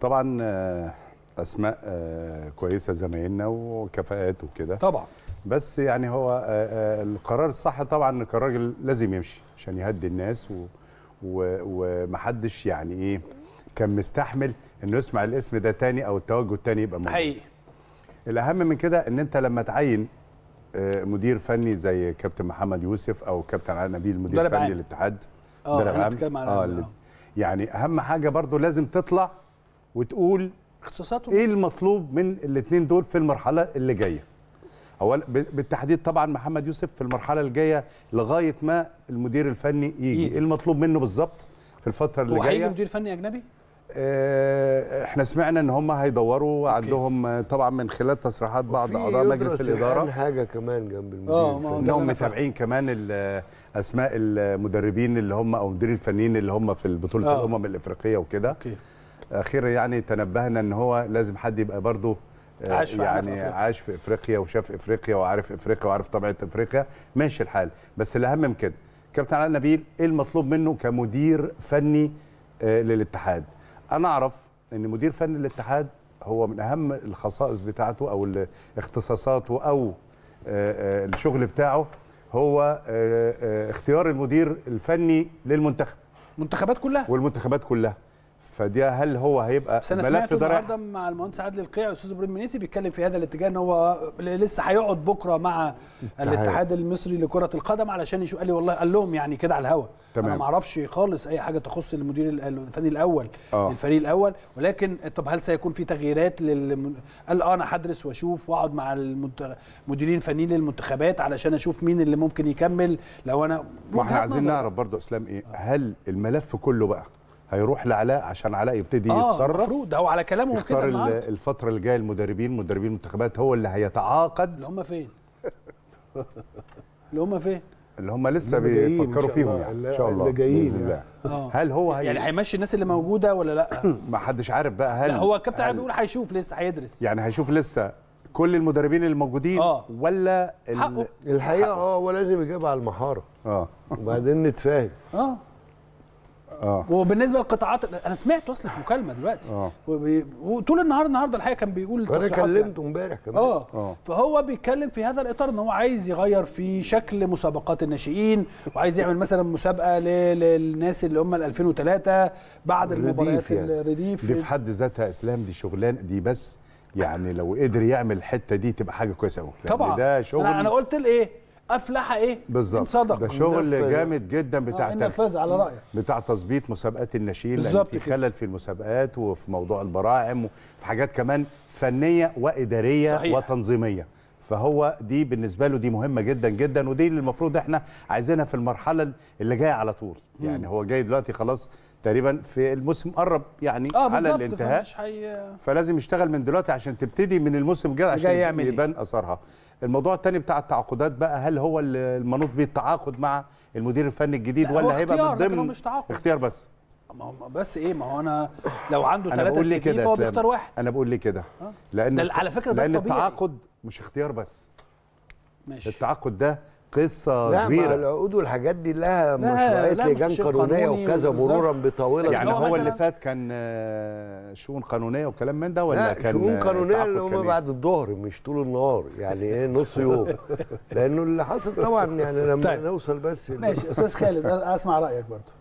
طبعا آه، اسماء آه، كويسه زمايلنا وكفاءات وكده طبعا بس يعني هو آه، القرار الصح طبعا ان الراجل لازم يمشي عشان يهدي الناس و ومحدش يعني ايه كان مستحمل انه يسمع الاسم ده تاني او التوجه التاني يبقى موجود حقيقي الاهم من كده ان انت لما تعين مدير فني زي كابتن محمد يوسف او كابتن علي نبيل مدير فني للاتحاد اه اه يعني اهم حاجه برضو لازم تطلع وتقول اختصاصاتهم ايه المطلوب من الاثنين دول في المرحله اللي جايه اول بالتحديد طبعا محمد يوسف في المرحله الجايه لغايه ما المدير الفني يجي ايه المطلوب منه بالظبط في الفتره اللي جايه مدير فني اجنبي آه، احنا سمعنا ان هم هيدوروا أوكي. عندهم طبعا من خلال تصريحات بعض اعضاء مجلس الاداره حاجه كمان جنب المدير آه، انهم متابعين كمان اسماء المدربين اللي هم او المديرين الفنيين اللي هم في بطوله آه. الامم الافريقيه وكده اخيرا يعني تنبهنا ان هو لازم حد يبقى برضه آه، عاش يعني عاش في افريقيا وشاف افريقيا وعارف افريقيا وعارف طبيعه افريقيا ماشي الحال بس الاهم من كده كابتن علاء نبيل ايه المطلوب منه كمدير فني آه، للاتحاد انا اعرف ان مدير فني الاتحاد هو من اهم الخصائص بتاعته او اختصاصاته او آه، الشغل بتاعه هو اختيار المدير الفني للمنتخب المنتخبات كلها والمنتخبات كلها فدي هل هو هيبقى بس انا سمعت النهارده مع المهندس عادل القيع استاذ ابراهيم منيسي بيتكلم في هذا الاتجاه ان هو لسه هيقعد بكره مع الاتحاد المصري لكره القدم علشان يشوف قال لي والله قال لهم يعني كده على الهوا انا ما اعرفش خالص اي حاجه تخص المدير الفني الاول آه. الفريق الاول ولكن طب هل سيكون في تغييرات لل قال اه انا هدرس واشوف واقعد مع المديرين الفنيين للمنتخبات علشان اشوف مين اللي ممكن يكمل لو انا ما احنا عايزين نعرف برضه اسلام ايه هل الملف كله بقى هيروح لعلاء عشان علاء يبتدي آه يتصرف المفروض هو على كلامهم كده يختار الفتره اللي جايه المدربين مدربين المنتخبات هو اللي هيتعاقد اللي هم فين؟ اللي هم فين؟ اللي هم لسه بيفكروا فيهم يعني ان شاء الله اللي جايين يعني. آه. هل هو هي... يعني هيمشي الناس اللي موجوده ولا لا؟ ما حدش عارف بقى هل لا هو الكابتن هل... بيقول هيشوف لسه هيدرس يعني هيشوف لسه كل المدربين الموجودين آه. ولا ال... حقه. الحقيقه اه هو لازم يجيب على المحاره اه وبعدين نتفاهم اه آه. وبالنسبه للقطاعات انا سمعت في آه. مكالمه دلوقتي آه. وطول النهار النهارده الحقيقه كان بيقول انا كلمته يعني. امبارح كمان آه. آه. فهو بيتكلم في هذا الاطار ان هو عايز يغير في شكل مسابقات الناشئين وعايز يعمل مثلا مسابقه للناس اللي هم ال 2003 بعد المباريات يعني. الرديف دي في حد ذاتها اسلام دي شغلان دي بس يعني لو قدر يعمل الحته دي تبقى حاجه كويسه قوي طبعا ده شغل انا, أنا قلت الايه افلح ايه بالظبط صدق ده شغل جامد جدا بتاع آه، نفاذ على رايك بتاع تظبيط مسابقات الناشئين لان في خلل في المسابقات وفي موضوع البراعم وفي حاجات كمان فنيه واداريه صحيح. وتنظيميه فهو دي بالنسبه له دي مهمه جدا جدا ودي اللي المفروض احنا عايزينها في المرحله اللي جايه على طول يعني هو جاي دلوقتي خلاص تقريبا في الموسم قرب يعني آه على الانتهاء حي... فلازم يشتغل من دلوقتي عشان تبتدي من الموسم الجاي عشان يعمل إيه؟ يبان اثرها الموضوع الثاني بتاع التعاقدات بقى هل هو المنوط بيه التعاقد مع المدير الفني الجديد ولا هيبقى من ضمن اختيار بس ما بس ايه ما هو انا لو عنده ثلاثه سنين فهو بيختار واحد انا بقول ليه كده آه؟ لان ده على فكره ده لان التعاقد مش اختيار بس ماشي التعاقد ده قصه لا كبيره لا العقود والحاجات دي لها مشروعات لجان قانونيه وكذا مرورا بطاوله يعني هو اللي فات كان آه، شؤون قانونيه وكلام من ده ولا لا كان شؤون قانونيه اللي هم إيه؟ بعد الظهر مش طول النهار يعني ايه نص يوم لانه اللي حصل طبعا يعني لما طيب. نوصل بس ماشي استاذ خالد اسمع رايك برضه